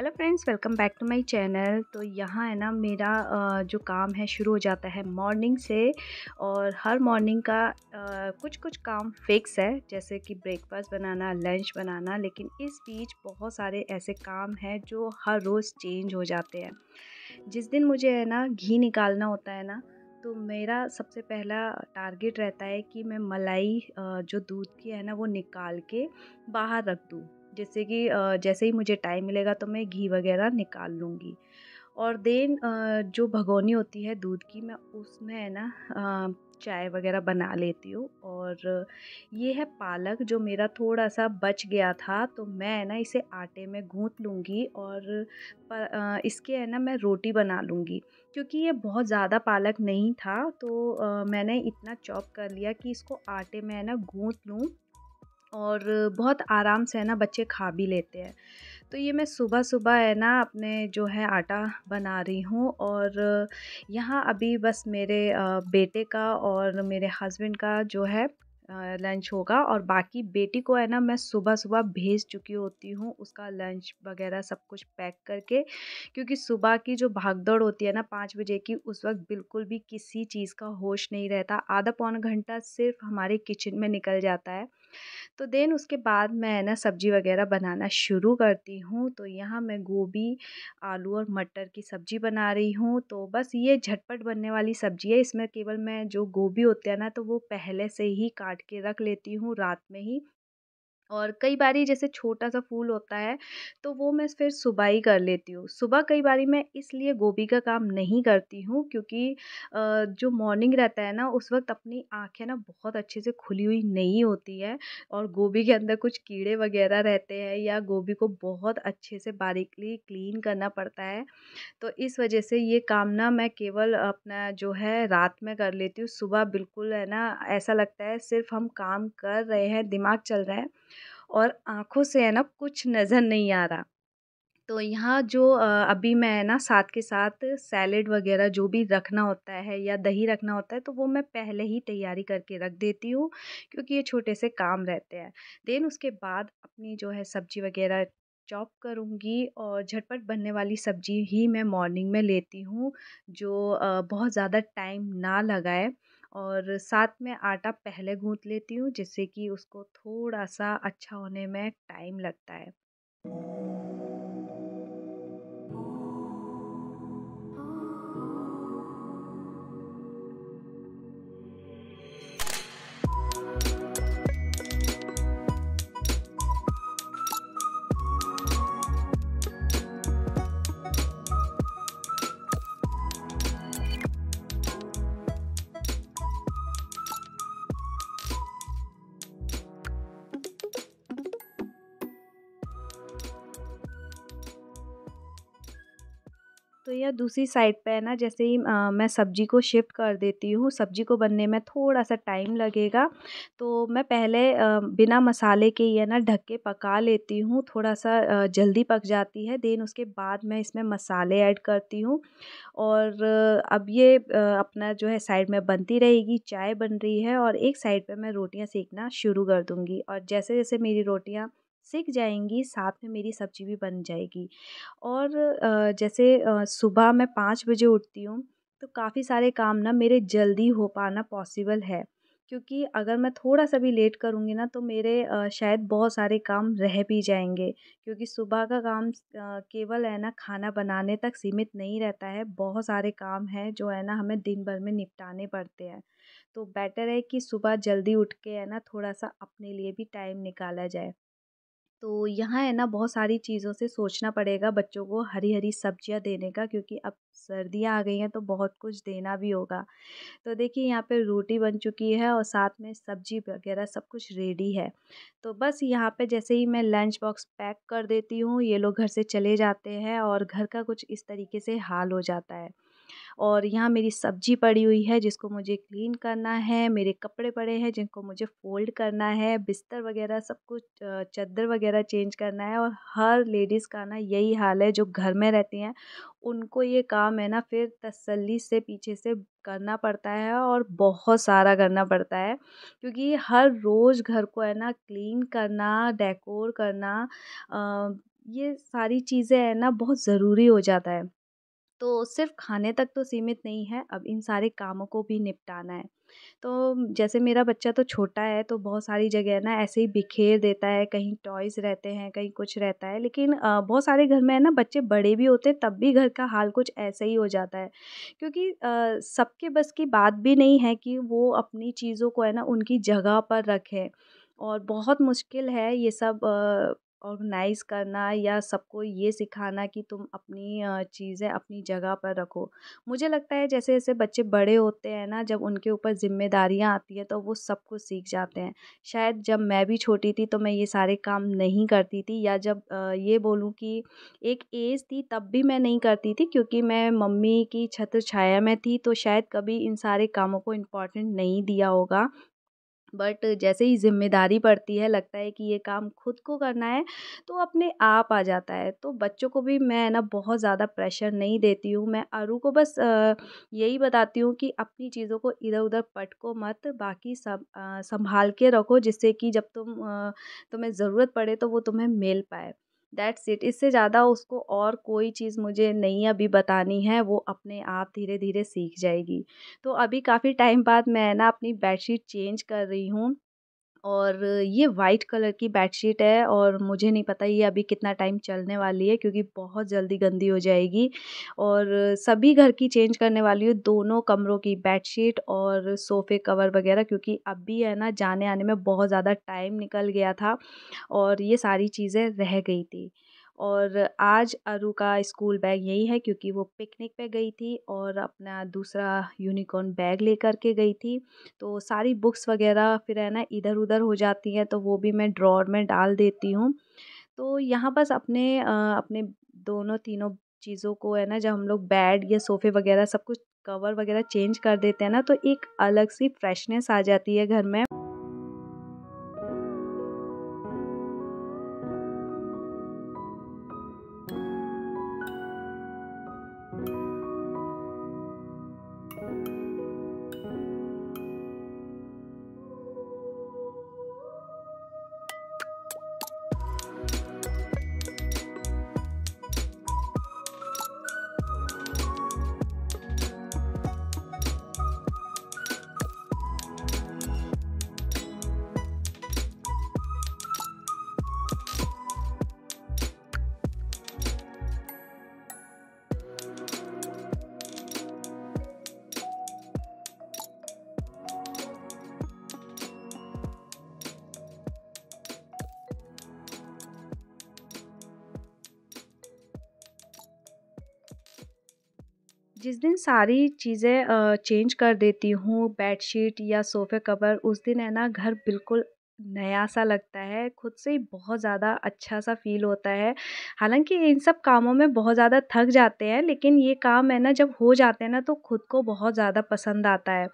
hello friends welcome back to my channel तो यहाँ है ना मेरा जो काम है शुरू हो जाता है मॉर्निंग से और हर मॉर्निंग का कुछ कुछ काम फिक्स है जैसे कि ब्रेकफास्ट बनाना लंच बनाना लेकिन इस बीच बहुत सारे ऐसे काम हैं जो हर रोज़ चेंज हो जाते हैं जिस दिन मुझे है ना घी निकालना होता है ना तो मेरा सबसे पहला टारगेट रहता है कि मैं मलाई जो दूध की है ना वो निकाल के बाहर रख दूँ जिससे कि जैसे ही मुझे टाइम मिलेगा तो मैं घी वगैरह निकाल लूँगी और देन जो भगोनी होती है दूध की मैं उसमें है ना चाय वगैरह बना लेती हूँ और ये है पालक जो मेरा थोड़ा सा बच गया था तो मैं है ना इसे आटे में गूँथ लूँगी और इसके है ना मैं रोटी बना लूँगी क्योंकि ये बहुत ज़्यादा पालक नहीं था तो मैंने इतना चॉप कर लिया कि इसको आटे में है ना गूँथ लूँ और बहुत आराम से है ना बच्चे खा भी लेते हैं तो ये मैं सुबह सुबह है ना अपने जो है आटा बना रही हूँ और यहाँ अभी बस मेरे बेटे का और मेरे हस्बैंड का जो है लंच होगा और बाकी बेटी को है ना मैं सुबह सुबह भेज चुकी होती हूँ उसका लंच वगैरह सब कुछ पैक करके क्योंकि सुबह की जो भागदौड़ होती है ना पाँच बजे की उस वक्त बिल्कुल भी किसी चीज़ का होश नहीं रहता आधा पौन घंटा सिर्फ हमारे किचन में निकल जाता है तो देन उसके बाद मैं ना सब्ज़ी वगैरह बनाना शुरू करती हूँ तो यहाँ मैं गोभी आलू और मटर की सब्ज़ी बना रही हूँ तो बस ये झटपट बनने वाली सब्ज़ी है इसमें केवल मैं जो गोभी होते हैं ना तो वो पहले से ही काट के रख लेती हूँ रात में ही और कई बारी जैसे छोटा सा फूल होता है तो वो मैं फिर सुबह ही कर लेती हूँ सुबह कई बारी मैं इसलिए गोभी का काम नहीं करती हूँ क्योंकि जो मॉर्निंग रहता है ना उस वक्त अपनी आँखें ना बहुत अच्छे से खुली हुई नहीं होती है और गोभी के अंदर कुछ कीड़े वगैरह रहते हैं या गोभी को बहुत अच्छे से बारीकली क्लीन करना पड़ता है तो इस वजह से ये काम ना मैं केवल अपना जो है रात में कर लेती हूँ सुबह बिल्कुल है ना ऐसा लगता है सिर्फ हम काम कर रहे हैं दिमाग चल रहा है और आँखों से है ना कुछ नज़र नहीं आ रहा तो यहाँ जो अभी मैं है ना साथ के साथ सैलेड वगैरह जो भी रखना होता है या दही रखना होता है तो वो मैं पहले ही तैयारी करके रख देती हूँ क्योंकि ये छोटे से काम रहते हैं देन उसके बाद अपनी जो है सब्जी वगैरह चॉप करूँगी और झटपट बनने वाली सब्ज़ी ही मैं मॉर्निंग में लेती हूँ जो बहुत ज़्यादा टाइम ना लगाए और साथ में आटा पहले गूँथ लेती हूँ जिससे कि उसको थोड़ा सा अच्छा होने में टाइम लगता है है दूसरी साइड पे है ना जैसे ही मैं सब्जी को शिफ्ट कर देती हूँ सब्जी को बनने में थोड़ा सा टाइम लगेगा तो मैं पहले बिना मसाले के ही है ना ढक के पका लेती हूँ थोड़ा सा जल्दी पक जाती है देन उसके बाद मैं इसमें मसाले ऐड करती हूँ और अब ये अपना जो है साइड में बनती रहेगी चाय बन रही है और एक साइड पर मैं रोटियाँ सेकना शुरू कर दूँगी और जैसे जैसे मेरी रोटियाँ सीख जाएंगी साथ में मेरी सब्ज़ी भी बन जाएगी और जैसे सुबह मैं पाँच बजे उठती हूँ तो काफ़ी सारे काम ना मेरे जल्दी हो पाना पॉसिबल है क्योंकि अगर मैं थोड़ा सा भी लेट करूँगी ना तो मेरे शायद बहुत सारे काम रह भी जाएंगे क्योंकि सुबह का काम केवल है ना खाना बनाने तक सीमित नहीं रहता है बहुत सारे काम हैं जो है ना हमें दिन भर में निपटाने पड़ते हैं तो बेटर है कि सुबह जल्दी उठ के है ना थोड़ा सा अपने लिए भी टाइम निकाला जाए तो यहाँ है ना बहुत सारी चीज़ों से सोचना पड़ेगा बच्चों को हरी हरी सब्जियाँ देने का क्योंकि अब सर्दियाँ आ गई हैं तो बहुत कुछ देना भी होगा तो देखिए यहाँ पे रोटी बन चुकी है और साथ में सब्जी वगैरह सब कुछ रेडी है तो बस यहाँ पे जैसे ही मैं लंच बॉक्स पैक कर देती हूँ ये लोग घर से चले जाते हैं और घर का कुछ इस तरीके से हाल हो जाता है और यहाँ मेरी सब्जी पड़ी हुई है जिसको मुझे क्लीन करना है मेरे कपड़े पड़े हैं जिनको मुझे फोल्ड करना है बिस्तर वगैरह सब कुछ चद्दर वगैरह चेंज करना है और हर लेडीज़ का ना यही हाल है जो घर में रहती हैं उनको ये काम है ना फिर तसल्ली से पीछे से करना पड़ता है और बहुत सारा करना पड़ता है क्योंकि हर रोज़ घर को है ना क्लीन करना डेकोर करना ये सारी चीज़ें है ना बहुत ज़रूरी हो जाता है तो सिर्फ खाने तक तो सीमित नहीं है अब इन सारे कामों को भी निपटाना है तो जैसे मेरा बच्चा तो छोटा है तो बहुत सारी जगह ना ऐसे ही बिखेर देता है कहीं टॉयज़ रहते हैं कहीं कुछ रहता है लेकिन बहुत सारे घर में है ना बच्चे बड़े भी होते हैं तब भी घर का हाल कुछ ऐसे ही हो जाता है क्योंकि सबके बस की बात भी नहीं है कि वो अपनी चीज़ों को है ना उनकी जगह पर रखें और बहुत मुश्किल है ये सब ऑर्गनाइज़ करना या सबको ये सिखाना कि तुम अपनी चीज़ें अपनी जगह पर रखो मुझे लगता है जैसे जैसे बच्चे बड़े होते हैं ना जब उनके ऊपर ज़िम्मेदारियाँ आती हैं तो वो सब कुछ सीख जाते हैं शायद जब मैं भी छोटी थी तो मैं ये सारे काम नहीं करती थी या जब ये बोलूँ कि एक एज थी तब भी मैं नहीं करती थी क्योंकि मैं मम्मी की छत्र छाया में थी तो शायद कभी इन सारे कामों को इम्पोर्टेंट नहीं दिया होगा बट जैसे ही ज़िम्मेदारी पड़ती है लगता है कि ये काम खुद को करना है तो अपने आप आ जाता है तो बच्चों को भी मैं ना बहुत ज़्यादा प्रेशर नहीं देती हूँ मैं अरु को बस यही बताती हूँ कि अपनी चीज़ों को इधर उधर पटको मत बाकी सब संभाल के रखो जिससे कि जब तुम तुम्हें ज़रूरत पड़े तो वो तुम्हें मिल पाए दैट्स इट इससे ज़्यादा उसको और कोई चीज़ मुझे नहीं अभी बतानी है वो अपने आप धीरे धीरे सीख जाएगी तो अभी काफ़ी टाइम बाद मैं ना अपनी बेडशीट चेंज कर रही हूँ और ये वाइट कलर की बेडशीट है और मुझे नहीं पता ये अभी कितना टाइम चलने वाली है क्योंकि बहुत जल्दी गंदी हो जाएगी और सभी घर की चेंज करने वाली हूँ दोनों कमरों की बेडशीट और सोफ़े कवर वगैरह क्योंकि अभी है ना जाने आने में बहुत ज़्यादा टाइम निकल गया था और ये सारी चीज़ें रह गई थी और आज अरु का स्कूल बैग यही है क्योंकि वो पिकनिक पे गई थी और अपना दूसरा यूनिकॉर्न बैग लेकर के गई थी तो सारी बुक्स वगैरह फिर है ना इधर उधर हो जाती हैं तो वो भी मैं ड्रॉर में डाल देती हूँ तो यहाँ बस अपने अपने दोनों तीनों चीज़ों को है ना जब हम लोग बेड या सोफ़े वगैरह सब कुछ कवर वगैरह चेंज कर देते हैं ना तो एक अलग सी फ्रेशनेस आ जाती है घर में जिस दिन सारी चीज़ें चेंज कर देती हूँ बेडशीट या सोफ़े कवर उस दिन है ना घर बिल्कुल नया सा लगता है खुद से ही बहुत ज़्यादा अच्छा सा फ़ील होता है हालांकि इन सब कामों में बहुत ज़्यादा थक जाते हैं लेकिन ये काम है ना जब हो जाते हैं ना तो खुद को बहुत ज़्यादा पसंद आता है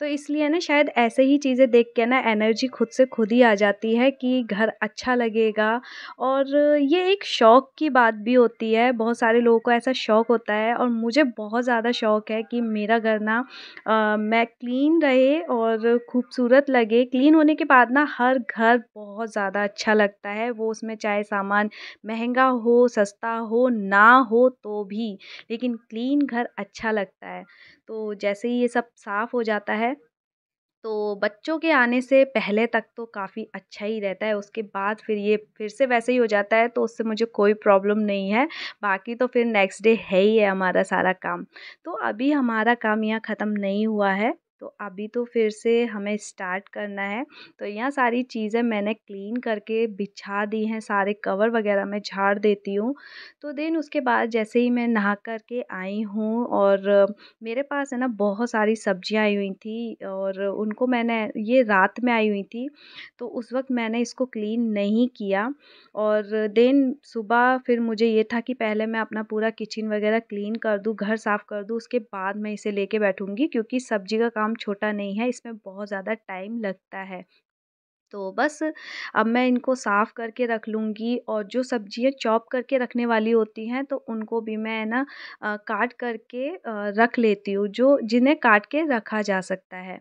तो इसलिए ना शायद ऐसे ही चीज़ें देख के ना एनर्जी खुद से खुद ही आ जाती है कि घर अच्छा लगेगा और ये एक शौक़ की बात भी होती है बहुत सारे लोगों को ऐसा शौक़ होता है और मुझे बहुत ज़्यादा शौक़ है कि मेरा घर ना मैं क्लीन रहे और खूबसूरत लगे क्लीन होने के बाद ना हर घर बहुत ज़्यादा अच्छा लगता है वो उसमें चाहे सामान महंगा हो हो सस्ता हो ना हो तो भी लेकिन क्लीन घर अच्छा लगता है तो जैसे ही ये सब साफ़ हो जाता है तो बच्चों के आने से पहले तक तो काफ़ी अच्छा ही रहता है उसके बाद फिर ये फिर से वैसे ही हो जाता है तो उससे मुझे कोई प्रॉब्लम नहीं है बाकी तो फिर नेक्स्ट डे है ही है हमारा सारा काम तो अभी हमारा काम यहाँ ख़त्म नहीं हुआ है तो अभी तो फिर से हमें स्टार्ट करना है तो यहाँ सारी चीज़ें मैंने क्लीन करके बिछा दी हैं सारे कवर वगैरह मैं झाड़ देती हूँ तो देन उसके बाद जैसे ही मैं नहा करके आई हूँ और मेरे पास है ना बहुत सारी सब्जियाँ आई हुई थी और उनको मैंने ये रात में आई हुई थी तो उस वक्त मैंने इसको क्लीन नहीं किया और देन सुबह फिर मुझे ये था कि पहले मैं अपना पूरा किचन वगैरह क्लीन कर दूँ घर साफ़ कर दूँ उसके बाद मैं इसे कर बैठूँगी क्योंकि सब्जी का काम काम छोटा नहीं है इसमें बहुत ज़्यादा टाइम लगता है तो बस अब मैं इनको साफ़ करके रख लूँगी और जो सब्ज़ियाँ चॉप करके रखने वाली होती हैं तो उनको भी मैं है ना काट करके रख लेती हूँ जो जिन्हें काट के रखा जा सकता है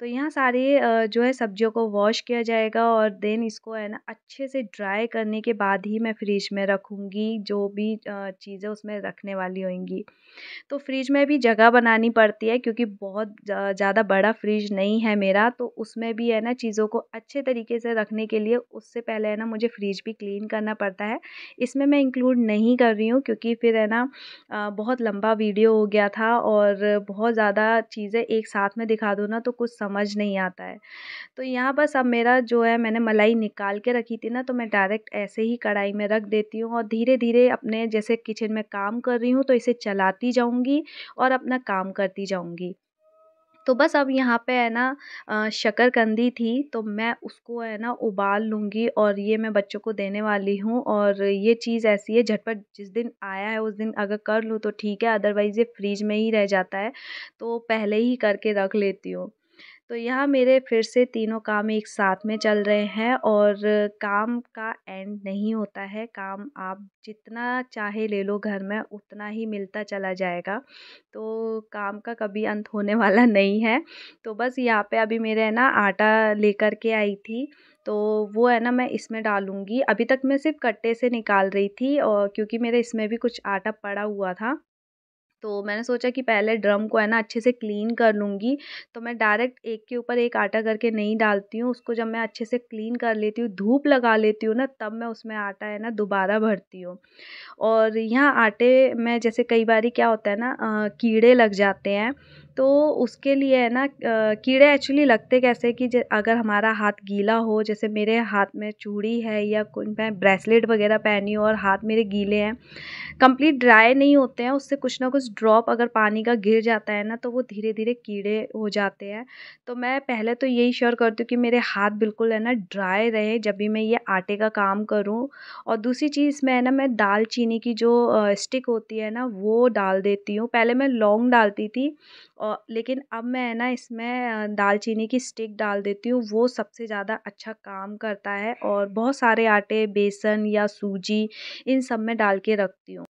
तो यहाँ सारे जो है सब्ज़ियों को वॉश किया जाएगा और देन इसको है ना अच्छे से ड्राई करने के बाद ही मैं फ्रिज में रखूँगी जो भी चीज़ें उसमें रखने वाली होंगी तो फ्रिज में भी जगह बनानी पड़ती है क्योंकि बहुत ज़्यादा बड़ा फ्रिज नहीं है मेरा तो उसमें भी है ना चीज़ों को अच्छे तरीके तरीके से रखने के लिए उससे पहले है ना मुझे फ्रिज भी क्लीन करना पड़ता है इसमें मैं इंक्लूड नहीं कर रही हूँ क्योंकि फिर है ना बहुत लंबा वीडियो हो गया था और बहुत ज़्यादा चीज़ें एक साथ में दिखा दो ना तो कुछ समझ नहीं आता है तो यहाँ बस अब मेरा जो है मैंने मलाई निकाल के रखी थी ना तो मैं डायरेक्ट ऐसे ही कढ़ाई में रख देती हूँ और धीरे धीरे अपने जैसे किचन में काम कर रही हूँ तो इसे चलाती जाऊँगी और अपना काम करती जाऊँगी तो बस अब यहाँ पे है ना शकरकंदी थी तो मैं उसको है ना उबाल लूँगी और ये मैं बच्चों को देने वाली हूँ और ये चीज़ ऐसी है झटपट जिस दिन आया है उस दिन अगर कर लूँ तो ठीक है अदरवाइज़ ये फ्रिज में ही रह जाता है तो पहले ही करके रख लेती हूँ तो यहाँ मेरे फिर से तीनों काम एक साथ में चल रहे हैं और काम का एंड नहीं होता है काम आप जितना चाहे ले लो घर में उतना ही मिलता चला जाएगा तो काम का कभी अंत होने वाला नहीं है तो बस यहाँ पे अभी मेरे है ना आटा लेकर के आई थी तो वो है ना मैं इसमें डालूँगी अभी तक मैं सिर्फ कट्टे से निकाल रही थी और क्योंकि मेरे इसमें भी कुछ आटा पड़ा हुआ था तो मैंने सोचा कि पहले ड्रम को है ना अच्छे से क्लीन कर लूँगी तो मैं डायरेक्ट एक के ऊपर एक आटा करके नहीं डालती हूँ उसको जब मैं अच्छे से क्लीन कर लेती हूँ धूप लगा लेती हूँ ना तब मैं उसमें आटा है ना दोबारा भरती हूँ और यहाँ आटे में जैसे कई बार क्या होता है ना कीड़े लग जाते हैं तो उसके लिए है ना कीड़े एक्चुअली लगते कैसे कि अगर हमारा हाथ गीला हो जैसे मेरे हाथ में चूड़ी है या कोई मैं ब्रेसलेट वगैरह पहनी हो और हाथ मेरे गीले हैं कंप्लीट ड्राई नहीं होते हैं उससे कुछ ना कुछ ड्रॉप अगर पानी का गिर जाता है ना तो वो धीरे धीरे कीड़े हो जाते हैं तो मैं पहले तो यही श्योर करती हूँ कि मेरे हाथ बिल्कुल है ना ड्राई रहे जब भी मैं ये आटे का काम करूँ और दूसरी चीज़ में है ना मैं दाल चीनी की जो स्टिक होती है ना वो डाल देती हूँ पहले मैं लौंग डालती थी और लेकिन अब मैं ना इसमें दालचीनी की स्टिक डाल देती हूँ वो सबसे ज़्यादा अच्छा काम करता है और बहुत सारे आटे बेसन या सूजी इन सब में डाल के रखती हूँ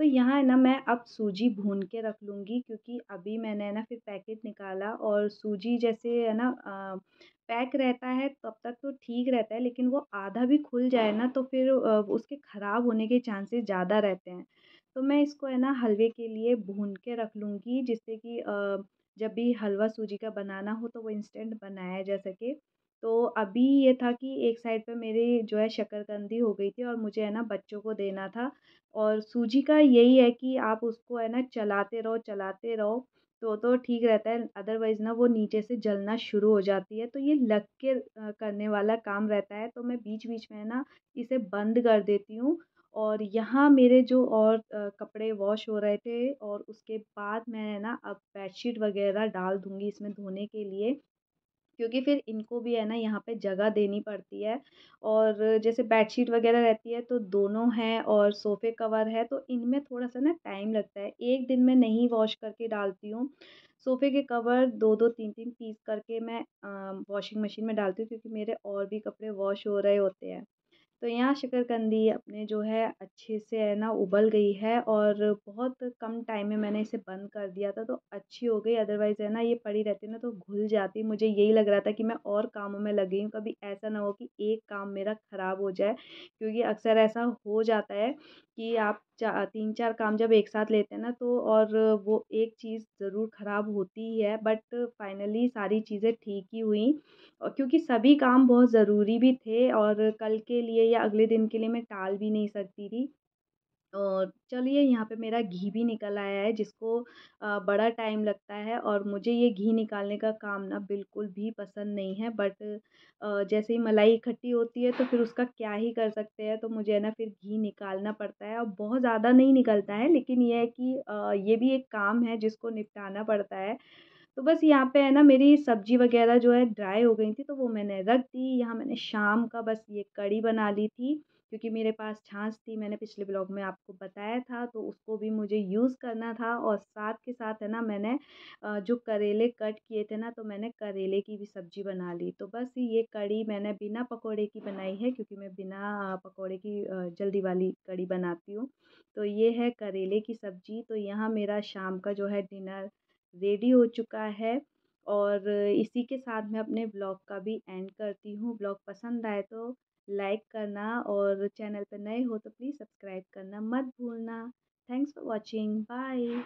तो यहाँ है ना मैं अब सूजी भून के रख लूँगी क्योंकि अभी मैंने है ना फिर पैकेट निकाला और सूजी जैसे है ना पैक रहता है तब तक तो ठीक रहता है लेकिन वो आधा भी खुल जाए ना तो फिर उसके ख़राब होने के चांसेस ज़्यादा रहते हैं तो मैं इसको है ना हलवे के लिए भून के रख लूँगी जिससे कि जब भी हलवा सूजी का बनाना हो तो वो इंस्टेंट बनाया जा सके तो अभी ये था कि एक साइड पे मेरी जो है शक्करकंदी हो गई थी और मुझे है ना बच्चों को देना था और सूजी का यही है कि आप उसको है ना चलाते रहो चलाते रहो तो तो ठीक रहता है अदरवाइज़ ना वो नीचे से जलना शुरू हो जाती है तो ये लग के करने वाला काम रहता है तो मैं बीच बीच में ना इसे बंद कर देती हूँ और यहाँ मेरे जो और कपड़े वॉश हो रहे थे और उसके बाद मैं ना अब बेडशीट वगैरह डाल दूँगी इसमें धोने के लिए क्योंकि फिर इनको भी है ना यहाँ पे जगह देनी पड़ती है और जैसे बेडशीट वगैरह रहती है तो दोनों हैं और सोफ़े कवर है तो इनमें थोड़ा सा ना टाइम लगता है एक दिन में नहीं वॉश करके डालती हूँ सोफ़े के कवर दो दो तीन तीन पीस करके मैं वॉशिंग मशीन में डालती हूँ क्योंकि मेरे और भी कपड़े वॉश हो रहे होते हैं तो यहाँ शकरकंदी अपने जो है अच्छे से है ना उबल गई है और बहुत कम टाइम में मैंने इसे बंद कर दिया था तो अच्छी हो गई अदरवाइज़ है ना ये पड़ी रहती ना तो घुल जाती मुझे यही लग रहा था कि मैं और कामों में लगी हूँ कभी ऐसा ना हो कि एक काम मेरा ख़राब हो जाए क्योंकि अक्सर ऐसा हो जाता है कि आप चा तीन चार काम जब एक साथ लेते हैं ना तो और वो एक चीज़ ज़रूर ख़राब होती ही है बट फ़ाइनली सारी चीज़ें ठीक ही हुई और क्योंकि सभी काम बहुत ज़रूरी भी थे और कल के लिए या अगले दिन के लिए मैं टाल भी नहीं सकती थी और चलिए यहाँ पे मेरा घी भी निकल आया है जिसको बड़ा टाइम लगता है और मुझे ये घी निकालने का काम ना बिल्कुल भी पसंद नहीं है बट जैसे ही मलाई इकट्ठी होती है तो फिर उसका क्या ही कर सकते हैं तो मुझे है ना फिर घी निकालना पड़ता है और बहुत ज़्यादा नहीं निकलता है लेकिन यह है कि ये भी एक काम है जिसको निपटाना पड़ता है तो बस यहाँ पे है ना मेरी सब्जी वगैरह जो है ड्राई हो गई थी तो वो मैंने रख दी यहाँ मैंने शाम का बस ये कड़ी बना ली थी क्योंकि मेरे पास छाछ थी मैंने पिछले ब्लॉग में आपको बताया था तो उसको भी मुझे यूज़ करना था और साथ के साथ है ना मैंने जो करेले कट किए थे ना तो मैंने करेले की भी सब्ज़ी बना ली तो बस ये कड़ी मैंने बिना पकौड़े की बनाई है क्योंकि मैं बिना पकौड़े की जल्दी वाली कड़ी बनाती हूँ तो ये है करेले की सब्ज़ी तो यहाँ मेरा शाम का जो है डिनर रेडी हो चुका है और इसी के साथ मैं अपने ब्लॉग का भी एंड करती हूँ ब्लॉग पसंद आए तो लाइक करना और चैनल पर नए हो तो प्लीज़ सब्सक्राइब करना मत भूलना थैंक्स फॉर वॉचिंग बाय